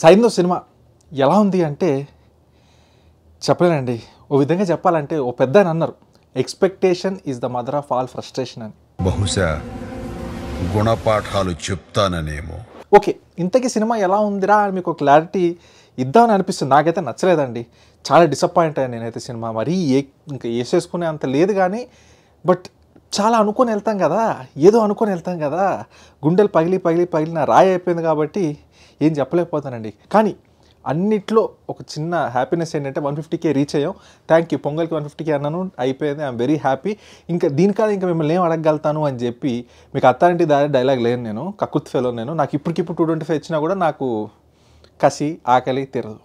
సైన్లో cinema ఎలా ఉంది అంటే చెప్పలేనండి ఓ విధంగా చెప్పాలంటే ఓ పెద్ద అని అన్నారు expectation is the mother of all frustration అని బహుశా గుణపాఠాలు చెప్తాననేమో ఓకే ఇంతకీ సినిమా ఎలా ఉందిరా అని మీకు క్లారిటీ ఇద్దామని అనిపిస్తుంది నాకైతే నచ్చలేదండి చాలా డిసప్పాయింట్ అయ్యాను నేనైతే సినిమా మరీ ఏ ఇంకా వేసేసుకునే అంత లేదు కానీ బట్ చాలా అనుకొని వెళ్తాం కదా ఏదో అనుకొని వెళ్తాం కదా గుండెలు పగిలి పగిలి పగిలిన రాయి అయిపోయింది కాబట్టి ఏం చెప్పలేకపోతానండి కానీ అన్నిట్లో ఒక చిన్న హ్యాపీనెస్ ఏంటంటే వన్ ఫిఫ్టీకే రీచ్ అయ్యాం థ్యాంక్ యూ పొంగల్కి వన్ ఫిఫ్టీకే అన్నాను అయిపోయింది ఐఎమ్ వెరీ హ్యాపీ ఇంకా దీనికన్నా ఇంకా మిమ్మల్ని ఏం అడగగలుగుతాను అని చెప్పి మీకు అత్తారింటి దారి డైలాగ్ లేను నేను కక్కుత్ ఫెలో నేను నాకు ఇప్పటికిప్పుడు టూ ట్వంటీ ఫైవ్ ఇచ్చినా కూడా నాకు కసి ఆకలి తీరదు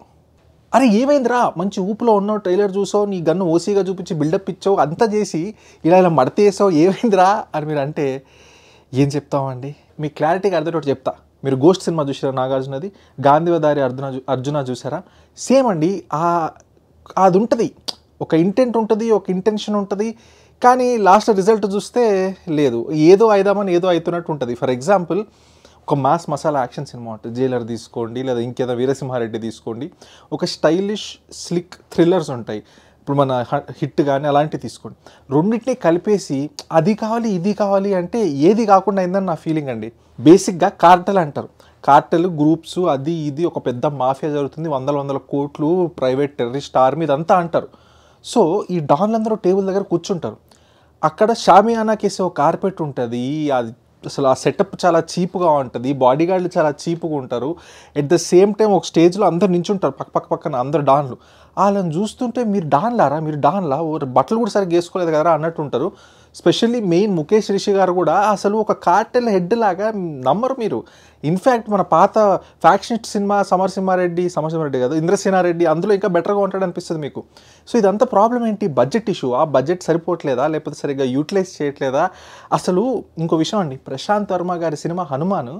అరే ఏమైందిరా మంచి ఊపులో ఉన్నావు ట్రైలర్ చూసావు నీ గన్ను ఓసీగా చూపించి బిల్డప్ ఇచ్చావు అంతా చేసి ఇలా ఇలా వేసావు ఏమైందిరా అని మీరు అంటే ఏం చెప్తామండి మీ క్లారిటీగా అర్థమయ్యేటట్టు చెప్తా మీరు గోస్ట్ సినిమా చూసారా నాగార్జునది గాంధీవదారి అర్జున అర్జున చూసారా సేమ్ అండి అది ఉంటుంది ఒక ఇంటెంట్ ఉంటుంది ఒక ఇంటెన్షన్ ఉంటుంది కానీ లాస్ట్ రిజల్ట్ చూస్తే లేదు ఏదో అయిదామని ఏదో అవుతున్నట్టు ఉంటుంది ఫర్ ఎగ్జాంపుల్ ఒక మాస్ మసాలా యాక్షన్ సినిమా ఉంటుంది జైలర్ తీసుకోండి లేదా ఇంకేదో వీరసింహారెడ్డి తీసుకోండి ఒక స్టైలిష్ స్లిక్ థ్రిల్లర్స్ ఉంటాయి ఇప్పుడు మన హిట్ కానీ అలాంటివి తీసుకోండి రెండింటినీ కలిపేసి అది కావాలి ఇది కావాలి అంటే ఏది కాకుండా అయిందని నా ఫీలింగ్ అండి బేసిక్గా కార్టెల్ అంటారు కార్టెల్ గ్రూప్స్ అది ఇది ఒక పెద్ద మాఫియా జరుగుతుంది వందల వందల కోట్లు ప్రైవేట్ టెర్రరిస్ట్ ఆర్మీ ఇదంతా అంటారు సో ఈ డాన్లందరూ టేబుల్ దగ్గర కూర్చుంటారు అక్కడ షామియానా కేసే ఒక కార్పెట్ ఉంటుంది అది అసలు ఆ సెటప్ చాలా చీప్గా ఉంటుంది బాడీ గార్డ్లు చాలా చీప్గా ఉంటారు ఎట్ ద సేమ్ టైం ఒక స్టేజ్లో అందరు నించుంటారు పక్క పక్క పక్కన అందరు డాన్లు వాళ్ళని చూస్తుంటే మీరు డాన్లారా మీరు డాన్లా బట్టలు కూడా సరిగ్గా వేసుకోలేదు కదా అన్నట్టు ఉంటారు స్పెషల్లీ మెయిన్ ముఖేష్ రిషి గారు కూడా అసలు ఒక కార్టెల్ హెడ్ లాగా నమ్మరు మీరు ఇన్ఫ్యాక్ట్ మన పాత ఫ్యాక్షనిస్ట్ సినిమా సమరసింహారెడ్డి సమరసింహారెడ్డి కాదు ఇంద్రసేనారెడ్డి అందులో ఇంకా బెటర్గా ఉంటాడు అనిపిస్తుంది మీకు సో ఇదంతా ప్రాబ్లం ఏంటి బడ్జెట్ ఇష్యూ ఆ బడ్జెట్ సరిపోవట్లేదా లేకపోతే సరిగ్గా యూటిలైజ్ చేయట్లేదా అసలు ఇంకో విషయం అండి ప్రశాంత్ వర్మ గారి సినిమా హనుమాన్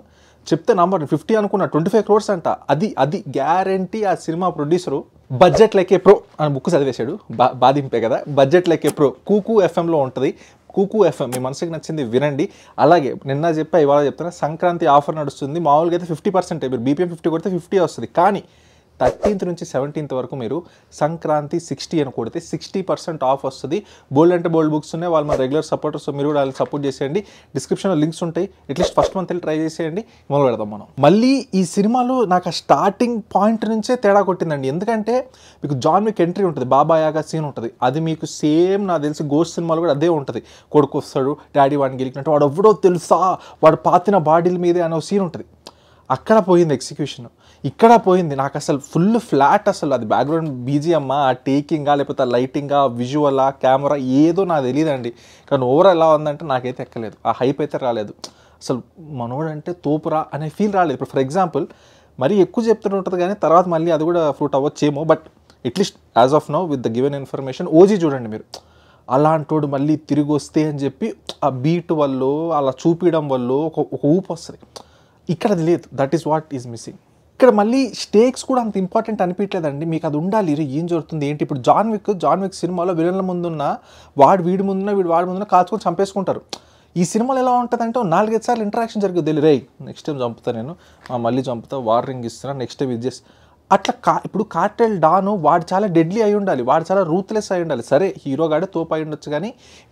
చెప్తే నంబర్ ఫిఫ్టీ అనుకున్న ట్వంటీ ఫైవ్ క్రోర్స్ అంట అది అది గ్యారంటీ ఆ సినిమా ప్రొడ్యూసరు బడ్జెట్ లైకే ప్రో అని బుక్ చదివేశాడు బా బాధింపే కదా బడ్జెట్ లైకే ప్రో కూకు ఎఫ్ఎంలో ఉంటుంది కూకు ఎఫ్ఎం మీ మనసుకి నచ్చింది వినండి అలాగే నిన్న చెప్పా ఇవాళ చెప్తున్నా సంక్రాంతి ఆఫర్ నడుస్తుంది మామూలుగా అయితే ఫిఫ్టీ పర్సెంట్ మీరు బీపీఎం ఫిఫ్టీ కొడితే ఫిఫ్టీ వస్తుంది కానీ థర్టీన్త్ నుంచి సెవెంటీన్త్ వరకు మీరు సంక్రాంతి సిక్స్టీ అని కొడితే సిక్స్టీ పర్సెంట్ ఆఫ్ వస్తుంది బోల్డ్ అంటే బోల్డ్ బుక్స్ ఉన్నాయి వాళ్ళు మా రెగ్యులర్ సపోర్టర్స్ మీరు కూడా వాళ్ళకి సపోర్ట్ చేసేయండి డిస్క్రిప్షన్లో లింక్స్ ఉంటాయి అట్లీస్ట్ ఫస్ట్ మంత్ ట్రై చేసేయండి మొదలు పెడదాం మనం మళ్ళీ ఈ సినిమాలో నాకు ఆ స్టార్టింగ్ పాయింట్ నుంచే తేడా కొట్టిందండి ఎందుకంటే మీకు జాన్ మీకు ఎంట్రీ ఉంటుంది బాబాయాగా సీన్ ఉంటుంది అది మీకు సేమ్ నాకు తెలిసి గోస్ సినిమాలో కూడా అదే ఉంటుంది కొడుకు వస్తాడు డాడీ వాడిని గెలికినట్టు వాడు ఎవడో తెలుసా వాడు పాతిన బాడీల మీదే అనే సీన్ ఉంటుంది అక్కడ పోయింది ఎగ్జిక్యూషన్ ఇక్కడ పోయింది నాకు అసలు ఫుల్ ఫ్లాట్ అసలు అది బ్యాక్గ్రౌండ్ బీజిఎమ్ ఆ టేకింగా లేకపోతే లైటింగా విజువలా కెమెరా ఏదో నాకు తెలియదండి కానీ ఓవర్ ఎలా ఉందంటే నాకైతే ఎక్కలేదు ఆ హైప్ అయితే రాలేదు అసలు మనోడంటే తోపురా అనే ఫీల్ రాలేదు ఇప్పుడు ఫర్ ఎగ్జాంపుల్ మరీ ఎక్కువ చెప్తూనే ఉంటుంది కానీ తర్వాత మళ్ళీ అది కూడా ఫ్రూట్ అవ్వచ్చేమో but atleast as of now with the given information OG చూడండి మీరు అలాంటోడు మళ్ళీ తిరిగి వస్తే అని చెప్పి ఆ బీట్ వల్ల అలా చూపించడం వల్ల ఒక ఊపు వస్తుంది ఇక్కడ లేదు that is what is missing ఇక్కడ మళ్ళీ స్టేక్స్ కూడా అంత ఇంపార్టెంట్ అనిపించలేదండి మీకు అది ఉండాలి ఏం జరుగుతుంది ఏంటి ఇప్పుడు జాన్ విక్ జాన్ విక్ సినిమాలో విలన్ల ముందున్న వాడు వీడి ముందున్న వీడు వాడి ముందున్న కాల్చుకొని చంపేసుకుంటారు ఈ సినిమాలు ఎలా ఉంటుందంటే నాలుగైదు సార్లు ఇంటరాక్షన్ జరిగింది రే నెక్స్ట్ టైం చంపుతా నేను మళ్ళీ చంపుతా వార్నింగ్ ఇస్తున్నా నెక్స్ట్ టైం ఇది చేస్తాను అట్లా కా ఇప్పుడు కార్టెల్ డాను వాడు చాలా డెడ్లీ అయి ఉండాలి వాడు చాలా రూత్లెస్ అయి ఉండాలి సరే హీరో గాడే తోపు అయి ఉండొచ్చు కానీ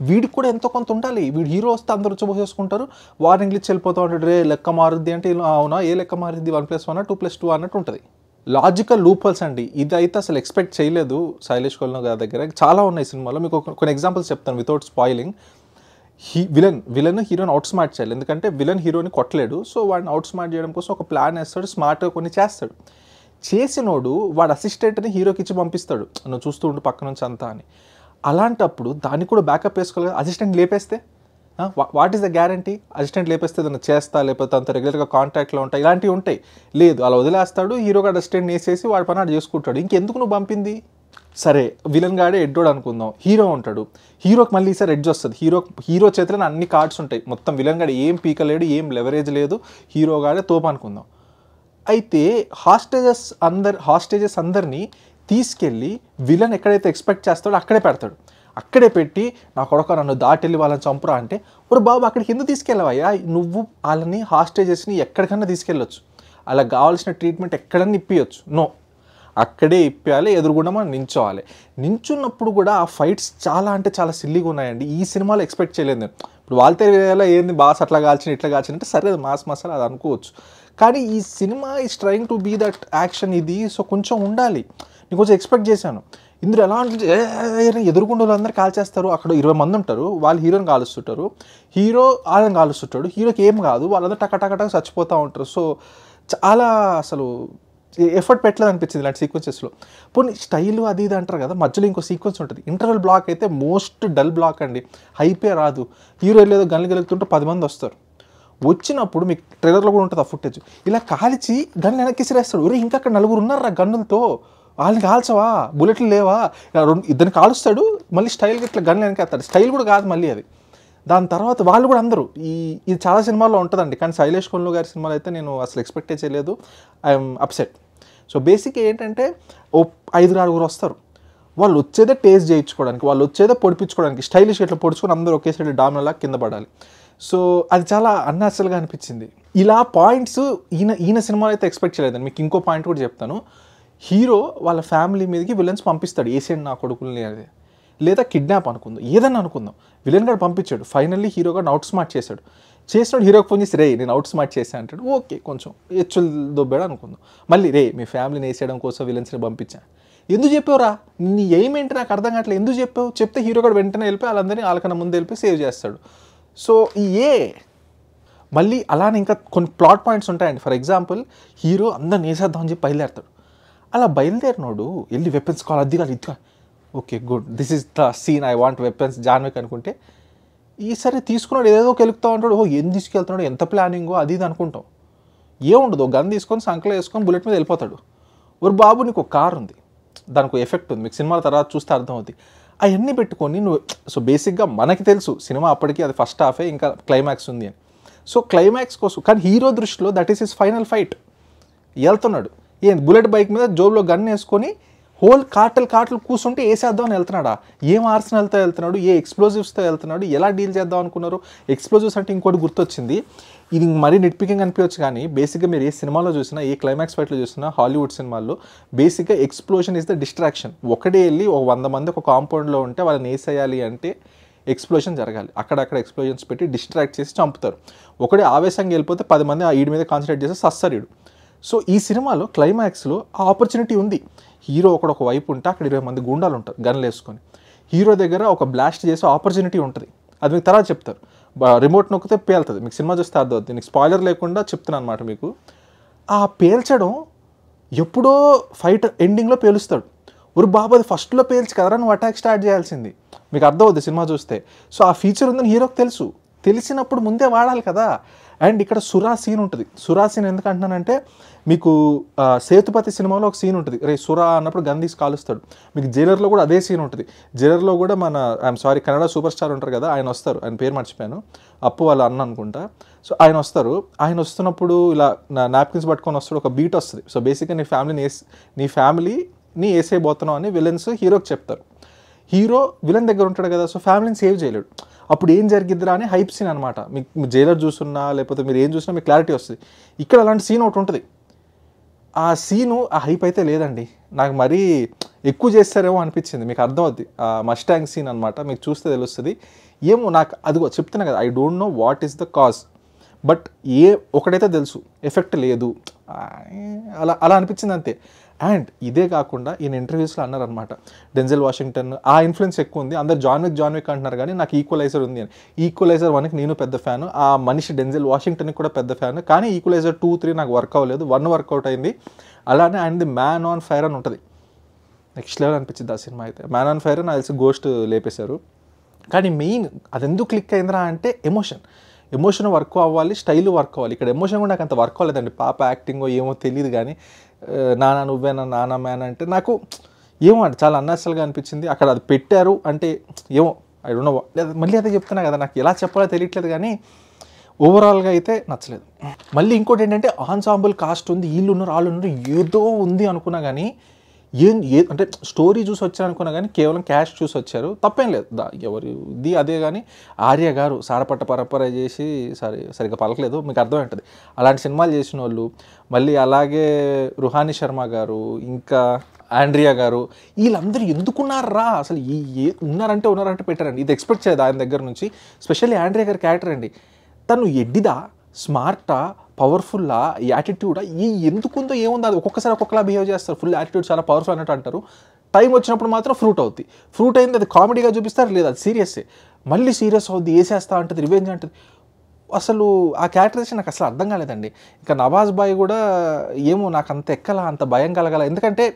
వీడికి కూడా ఎంతో కొంత ఉండాలి వీడు హీరో వస్తే అందరూ చూసేసుకుంటారు వార్నింగ్లు ఇంగ్లీష్ వెళ్ళిపోతూ ఉంటాడు రే లెక్క మారుద్ది అంటే అవునా ఏ లెక్క మారుద్ది one plus one two plus two అన్నట్టు ఉంటుంది లాజికల్ లూపల్స్ అండి ఇది అయితే అసలు ఎక్స్పెక్ట్ చేయలేదు శైలేష్ కొలన గారి దగ్గర చాలా ఉన్నాయి సినిమాలో మీకు కొన్ని ఎగ్జాంపుల్స్ చెప్తాను without spoiling he villain villain హీరోని అవుట్ స్మార్ట్ చేయాలి ఎందుకంటే విలన్ హీరోని కొట్టలేడు సో వాడిని అవుట్ స్మార్ట్ చేయడం కోసం ఒక ప్లాన్ వేస్తాడు స్మార్ట్గా కొన్ని చేస్తాడు చేసినోడు వాడు అసిస్టెంట్ని హీరోకి ఇచ్చి పంపిస్తాడు నువ్వు చూస్తూ ఉండు పక్క నుంచి అంతా అని అలాంటప్పుడు దానికి కూడా బ్యాకప్ వేసుకోలేదు అసిస్టెంట్ లేపేస్తే what is the guarantee assistant లేపేస్తే తను చేస్తా లేకపోతే అంత రెగ్యులర్గా కాంటాక్ట్లో ఉంటాయి ఇలాంటివి ఉంటాయి లేదు అలా వదిలేస్తాడు హీరోగా అసిస్టెంట్ వేసేసి వాడి పని ఆడు చేసుకుంటాడు ఇంకెందుకు నువ్వు పంపింది సరే విలన్ గాడే ఎడ్డోడు అనుకుందాం హీరో ఉంటాడు హీరోకి మళ్ళీ ఈసారి ఎడ్జ్ వస్తుంది హీరో హీరో చేతిలో అన్ని కార్డ్స్ ఉంటాయి మొత్తం విలన్ గాడే ఏం పీకలేడు ఏం లెవరేజ్ లేదు హీరో గాడే తోపు అనుకుందాం అయితే హాస్టేజెస్ అందరు హాస్టేజెస్ అందరినీ తీసుకెళ్ళి విలన్ ఎక్కడైతే ఎక్స్పెక్ట్ చేస్తాడో అక్కడే పెడతాడు అక్కడే పెట్టి నా కొడుక నన్ను దాటెళ్ళి వాళ్ళని చంపురా అంటే ఒక బాబు అక్కడికి ఎందుకు తీసుకెళ్ళవయ్యా నువ్వు వాళ్ళని హాస్టేజెస్ని ఎక్కడికన్నా తీసుకెళ్ళొచ్చు అలా కావాల్సిన ట్రీట్మెంట్ ఎక్కడన్నా ఇప్పించచ్చు నో అక్కడే ఇప్పాలి ఎదురుగుండా మనం నించోవాలి నించున్నప్పుడు కూడా ఆ ఫైట్స్ చాలా అంటే చాలా సిల్లీగా ఉన్నాయండి ఈ సినిమాలో ఎక్స్పెక్ట్ చేయలేదు నేను ఇప్పుడు వాళ్ళతో ఏంది బాస్ అట్లా కాల్చిన ఇట్లా కాల్చిన అంటే సరే మాస్ మసాలా అది అనుకోవచ్చు కానీ ఈ సినిమా is trying to be that action ఇది సో కొంచెం ఉండాలి నేను కొంచెం ఎక్స్పెక్ట్ చేశాను ఇందులో ఎలా ఉంటుంది ఎదురుకుండా వాళ్ళందరూ కాల్చేస్తారు అక్కడ ఇరవై మంది ఉంటారు వాళ్ళు హీరోని కాలుస్తుంటారు హీరో వాళ్ళని కాలుస్తుంటాడు హీరోకి ఏం కాదు వాళ్ళందరూ టక టక చచ్చిపోతూ ఉంటారు సో చాలా అసలు ఎఫర్ట్ పెట్టలేదు అనిపించింది ఇలాంటి సీక్వెన్సెస్లో పోనీ స్టైల్ అది ఇది అంటారు కదా మధ్యలో ఇంకో సీక్వెన్స్ ఉంటుంది ఇంటర్వెల్ బ్లాక్ అయితే మోస్ట్ డల్ బ్లాక్ అండి హైపే రాదు హీరో లేదో గన్లు గెలుగుతుంటే పది మంది వస్తారు వచ్చినప్పుడు మీకు ట్రైలర్లో కూడా ఉంటుంది ఆ ఫుటేజ్ ఇలా కాల్చి గన్ను వెనక్కిసిరేస్తాడు ఒరే ఇంకా అక్కడ నలుగురు ఉన్నారా గన్నులతో వాళ్ళని కాల్చవా బుల్లెట్లు లేవా రెండు ఇద్దరిని కాలుస్తాడు మళ్ళీ స్టైల్కి ఇట్లా గన్ను వెనకేస్తాడు స్టైల్ కూడా కాదు మళ్ళీ అది దాని తర్వాత వాళ్ళు కూడా అందరూ ఈ ఇది చాలా సినిమాల్లో ఉంటుందండి కానీ శైలేష్ కొల్లు గారి సినిమాలు అయితే నేను అసలు ఎక్స్పెక్టే చేయలేదు ఐఎమ్ అప్సెట్ సో బేసిక్ ఏంటంటే ఓ ఐదు ఆరుగురు వస్తారు వాళ్ళు వచ్చేదే టేస్ట్ చేయించుకోవడానికి వాళ్ళు వచ్చేదే పొడిపించుకోవడానికి స్టైలిష్ ఇట్లా పొడుచుకొని అందరూ ఒకేసారి డామినలా కింద పడాలి సో అది చాలా అన్నాచురల్గా అనిపించింది ఇలా పాయింట్స్ ఈయన ఈయన సినిమాలో అయితే ఎక్స్పెక్ట్ చేయలేదండి మీకు ఇంకో పాయింట్ కూడా చెప్తాను హీరో వాళ్ళ ఫ్యామిలీ మీదకి విలన్స్ పంపిస్తాడు ఏసియన్ నా కొడుకుల్ని అనేది లేదా కిడ్నాప్ అనుకుందాం ఏదన్నా అనుకుందాం విలన్ గారు పంపించాడు ఫైనల్లీ హీరో గారు అవుట్ స్మార్ట్ చేశాడు చేసినాడు హీరోకి ఫోన్ చేసి రే నేను అవుట్ స్మార్ట్ చేశాను అంటాడు ఓకే కొంచెం హెచ్చులు దొబ్బాడు అనుకుందాం మళ్ళీ రే మీ ఫ్యామిలీని వేసేయడం కోసం విలన్స్ని పంపించాను ఎందుకు చెప్పావురా నీ ఏమేంటి నాకు అర్థం కావట్లేదు ఎందుకు చెప్పావు చెప్తే హీరో గారు వెంటనే వెళ్ళిపోయి వాళ్ళందరినీ వాళ్ళకన్నా ముందు వెళ్ళిపోయి సేవ్ చేస్తాడు సో ఈ ఏ మళ్ళీ అలానే ఇంకా కొన్ని ప్లాట్ పాయింట్స్ ఉంటాయండి ఫర్ ఎగ్జాంపుల్ హీరో అందరిని వేసేద్దామని చెప్పి బయలుదేరుతాడు అలా బయలుదేరినోడు వెళ్ళి వెపన్స్ కావాలి అది కాదు ఇదిగా okay good this is the scene I want weapons John Wick అనుకుంటే ఈసారి తీసుకున్నాడు ఏదేదో వెలుగుతూ ఉంటాడు ఓ ఏం తీసుకెళ్తున్నాడు ఎంత ప్లానింగో అది ఇది అనుకుంటాం ఏముండదు గన్ తీసుకొని సంకలో వేసుకొని బుల్లెట్ మీద వెళ్ళిపోతాడు ఒక బాబు నీకు ఒక కారు ఉంది దానికి ఎఫెక్ట్ ఉంది మీకు సినిమాల తర్వాత చూస్తే అర్థమవుతుంది అవన్నీ పెట్టుకొని నువ్వు సో బేసిక్గా మనకి తెలుసు సినిమా అప్పటికి అది ఫస్ట్ హాఫే ఇంకా క్లైమాక్స్ ఉంది అని సో క్లైమాక్స్ కోసం కానీ హీరో దృష్టిలో that is is final fight వెళ్తున్నాడు ఏం బుల్లెట్ బైక్ మీద జోబులో గన్ వేసుకొని హోల్ కాటలు కాటలు కూర్చుంటే వేసేద్దాం అని వెళ్తున్నాడా ఏం వెళ్తా వెళ్తున్నాడు ఏ ఎక్స్ప్లోజివ్స్తో వెళ్తున్నాడు ఎలా డీల్ చేద్దాం అనుకున్నారు ఎక్స్ప్లోజివ్స్ అంటే ఇంకోటి గుర్తొచ్చింది ఇది మరీ నిట్పికింగ్ అనిపించవచ్చు కానీ బేసిక్గా మీరు ఏ సినిమాలో చూసినా ఏ క్లైమాక్స్ ఫైట్లో చూసినా హాలీవుడ్ సినిమాల్లో బేసిక్గా ఎక్స్ప్లోషన్ ఇస్ ద డిస్ట్రాక్షన్ ఒకటే వెళ్ళి ఒక వంద మంది ఒక కాంపౌండ్లో ఉంటే వాళ్ళని వేసేయాలి అంటే ఎక్స్ప్లోషన్ జరగాలి అక్కడక్కడ ఎక్స్ప్లోషన్స్ పెట్టి డిస్ట్రాక్ట్ చేసి చంపుతారు ఒకటి ఆవేశంగా వెళ్ళిపోతే పది మంది ఆ ఈడి మీద కాన్సన్ట్రేట్ చేస్తే సస్సరీడు సో ఈ సినిమాలో క్లైమాక్స్లో ఆ ఆపర్చునిటీ ఉంది హీరో ఒకడు ఒక వైపు ఉంటే అక్కడ ఇరవై మంది గుండాలు ఉంటారు గన్లు వేసుకొని హీరో దగ్గర ఒక బ్లాస్ట్ చేసే ఆపర్చునిటీ ఉంటుంది అది మీకు తర్వాత చెప్తారు రిమోట్ నొక్కితే పేలుతుంది మీకు సినిమా చూస్తే అవుతుంది నీకు స్పాయిలర్ లేకుండా చెప్తున్నాను అనమాట మీకు ఆ పేల్చడం ఎప్పుడో ఫైట్ ఎండింగ్లో పేలుస్తాడు ఒరు బాబు అది ఫస్ట్లో పేల్చి కదరా నువ్వు అటాక్ స్టార్ట్ చేయాల్సింది మీకు అర్థం అవుద్ది సినిమా చూస్తే సో ఆ ఫీచర్ ఉందని హీరోకి తెలుసు తెలిసినప్పుడు ముందే వాడాలి కదా అండ్ ఇక్కడ సురా సీన్ ఉంటుంది సురా సీన్ ఎందుకంటున్నానంటే మీకు సేతుపతి సినిమాలో ఒక సీన్ ఉంటుంది రే సురా అన్నప్పుడు గన్ తీసి కాలుస్తాడు మీకు జైలర్లో కూడా అదే సీన్ ఉంటుంది జైలర్లో కూడా మన I'm sorry Kannada super star ఉంటారు కదా ఆయన వస్తారు ఆయన పేరు మర్చిపోయాను అప్పు వాళ్ళ అన్న అనుకుంటా సో ఆయన వస్తారు ఆయన వస్తున్నప్పుడు ఇలా నాప్కిన్స్ పట్టుకొని వస్తాడు ఒక బీట్ వస్తుంది సో బేసిక్గా నీ ఫ్యామిలీని వేసి నీ ఫ్యామిలీని వేసేయబోతున్నావు అని విలన్స్ హీరోకి చెప్తారు హీరో విలన్ దగ్గర ఉంటాడు కదా సో ఫ్యామిలీని సేవ్ చేయలేడు అప్పుడు ఏం జరిగిద్దిరా అని హైప్ సీన్ అనమాట మీకు జైలర్ చూస్తున్నా లేకపోతే మీరు ఏం చూసినా మీకు క్లారిటీ వస్తుంది ఇక్కడ అలాంటి సీన్ ఒకటి ఉంటుంది ఆ సీను ఆ హైప్ అయితే లేదండి నాకు మరీ ఎక్కువ చేస్తారేమో అనిపించింది మీకు అర్థమవుద్ది మస్టాంగ్ సీన్ అనమాట మీకు చూస్తే తెలుస్తుంది ఏమో నాకు అదిగో చెప్తున్నా కదా I don't know what is the cause but ఏ ఒకటైతే తెలుసు ఎఫెక్ట్ లేదు అలా అలా అనిపించింది అంతే అండ్ ఇదే కాకుండా ఈయన ఇంటర్వ్యూస్లో అన్నారనమాట డెంజల్ వాషింగ్టన్ ఆ ఇన్ఫ్లుయెన్స్ ఎక్కువ ఉంది అందరు జాన్ జాన్విక్ అంటున్నారు కానీ నాకు ఈక్వలైజర్ ఉంది అని ఈక్వలైజర్ వన్కి నేను పెద్ద ఫ్యాను ఆ మనిషి డెంజల్ వాషింగ్టన్కి కూడా పెద్ద ఫ్యాను కానీ ఈక్వలైజర్ టూ త్రీ నాకు వర్క్ అవ్వలేదు వన్ వర్కౌట్ అయింది అలానే and the man on fire అని ఉంటుంది నెక్స్ట్ లెవెల్ అనిపించింది ఆ సినిమా అయితే మ్యాన్ ఆన్ ఫైర్ అని అది గోస్ట్ లేపేశారు కానీ మెయిన్ అది ఎందుకు క్లిక్ అయిందిరా అంటే ఎమోషన్ ఎమోషన్ వర్క్ అవ్వాలి స్టైల్ వర్క్ అవ్వాలి ఇక్కడ ఎమోషన్ కూడా నాకు అంత వర్క్ అవ్వలేదండి పాప యాక్టింగో ఏమో తెలియదు కానీ నానా నువ్వేనా నానా మ్యాన్ అంటే నాకు ఏమో అంటే చాలా అన్నాసలుగా అనిపించింది అక్కడ అది పెట్టారు అంటే ఏమో ఐ డోంట్ నో మళ్ళీ అదే చెప్తున్నా కదా నాకు ఎలా చెప్పాలో తెలియట్లేదు కానీ ఓవరాల్గా అయితే నచ్చలేదు మళ్ళీ ఇంకోటి ఏంటంటే ఆన్సాంబుల్ కాస్ట్ ఉంది వీళ్ళు ఉన్నారు వాళ్ళు ఉన్నారు ఏదో ఉంది అనుకున్నా కానీ ఏం ఏ అంటే స్టోరీ చూసి వచ్చారు అనుకున్నా కానీ కేవలం క్యాష్ చూసి వచ్చారు తప్పేం లేదు ఎవరు ఇది అదే కానీ ఆర్య గారు సారపట్ట పరపర చేసి సరే సరిగ్గా పలకలేదు మీకు అర్థమవుతుంది అలాంటి సినిమాలు చేసిన వాళ్ళు మళ్ళీ అలాగే రుహాని శర్మ గారు ఇంకా ఆండ్రియా గారు వీళ్ళందరూ ఎందుకున్నారా అసలు ఈ ఏ ఉన్నారంటే ఉన్నారంటే పెట్టారండి ఇది ఎక్స్పెక్ట్ చేయదు ఆయన దగ్గర నుంచి స్పెషల్లీ ఆండ్రియా గారి క్యారెక్టర్ అండి తను ఎడ్డిదా స్మార్టా పవర్ఫుల్లా ఈ యాటిట్యూడా ఈ ఎందుకుందో ఏముంది అది ఒక్కొక్కసారి ఒక్కొక్కలా బిహేవ్ చేస్తారు ఫుల్ యాటిట్యూడ్ చాలా పవర్ఫుల్ అన్నట్టు అంటారు టైం వచ్చినప్పుడు మాత్రం ఫ్రూట్ అవుతుంది ఫ్రూట్ అయింది అది కామెడీగా చూపిస్తారు లేదా అది సీరియస్సే మళ్ళీ సీరియస్ అవుద్ది వేసేస్తా ఉంటుంది రివెంజ్ అంటుంది అసలు ఆ క్యారెక్టరైజేషన్ నాకు అసలు అర్థం కాలేదండి ఇంకా నవాజ్ బాయ్ కూడా ఏమో నాకు అంత ఎక్కలా అంత భయం కలగల ఎందుకంటే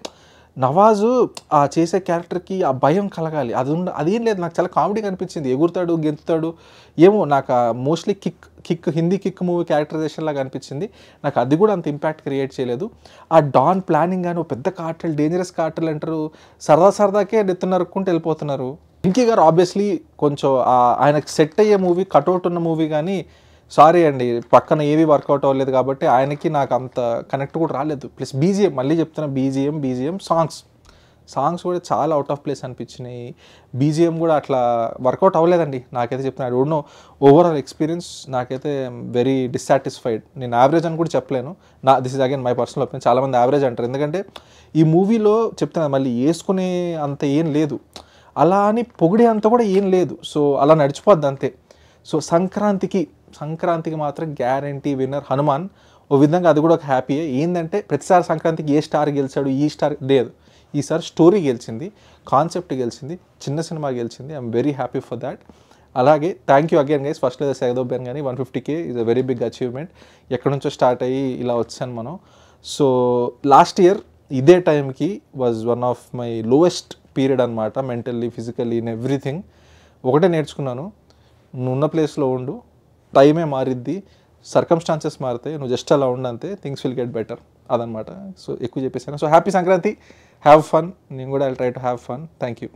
నవాజు ఆ చేసే క్యారెక్టర్కి ఆ భయం కలగాలి అది ఉన్న అదేం లేదు నాకు చాలా కామెడీగా అనిపించింది ఎగురుతాడు గెంతుతాడు ఏమో నాకు mostly kick kick Hindi kick movie characterisation లాగా అనిపించింది నాకు అది కూడా అంత ఇంపాక్ట్ క్రియేట్ చేయలేదు ఆ డాన్ ప్లానింగ్ కానీ పెద్ద కార్టెల్ డేంజరస్ కార్టెల్ అంటారు సరదా సరదాకే నెత్తున్నరుక్కుంటూ వెళ్ళిపోతున్నారు ఇంకే గారు ఆబ్వియస్లీ కొంచెం ఆయనకు సెట్ అయ్యే మూవీ కట్అవుట్ ఉన్న మూవీ కానీ సారీ అండి పక్కన ఏవి వర్కౌట్ అవ్వలేదు కాబట్టి ఆయనకి నాకు అంత కనెక్ట్ కూడా రాలేదు ప్లస్ బీజిఎం మళ్ళీ చెప్తున్నా బీజిఎం బీజిఎం సాంగ్స్ సాంగ్స్ కూడా చాలా అవుట్ ఆఫ్ ప్లేస్ అనిపించినాయి బీజిఎం కూడా అట్లా వర్కౌట్ అవ్వలేదండి నాకైతే చెప్తున్నా I don't know overall experience నాకైతే వెరీ డిస్సాటిస్ఫైడ్ నేను యావరేజ్ అని కూడా చెప్పలేను నా this is again my personal opinion చాలామంది యావరేజ్ అంటారు ఎందుకంటే ఈ మూవీలో చెప్తున్నా మళ్ళీ వేసుకునే అంత ఏం లేదు అలా అని పొగిడే అంత కూడా ఏం లేదు సో అలా నడిచిపోద్ది అంతే సో సంక్రాంతికి సంక్రాంతికి మాత్రం గ్యారంటీ విన్నర్ హనుమాన్ ఓ విధంగా అది కూడా ఒక హ్యాపీ ఏంటంటే ప్రతిసారి సంక్రాంతికి ఏ స్టార్ గెలిచాడు ఈ స్టార్ లేదు ఈసారి స్టోరీ గెలిచింది కాన్సెప్ట్ గెలిచింది చిన్న సినిమా గెలిచింది I'm very happy for that అలాగే thank you again guys first లేదా బెన్ కానీ one fifty K is a very big achievement ఎక్కడి నుంచో స్టార్ట్ అయ్యి ఇలా వచ్చాను మనం సో లాస్ట్ ఇయర్ ఇదే టైంకి was one of my lowest period అనమాట మెంటల్లీ ఫిజికల్లీ ఇన్ ఎవ్రీథింగ్ ఒకటే నేర్చుకున్నాను నువ్వు ఉన్న ప్లేస్లో ఉండు టైమే మారిద్ది సర్కమ్స్టాన్సెస్ మారితే నువ్వు జస్ట్ అలా ఉండంతే థింగ్స్ విల్ గెట్ బెటర్ అదనమాట సో ఎక్కువ చెప్పేసాను so happy Sankranti have fun నేను కూడా I try to have fun thank you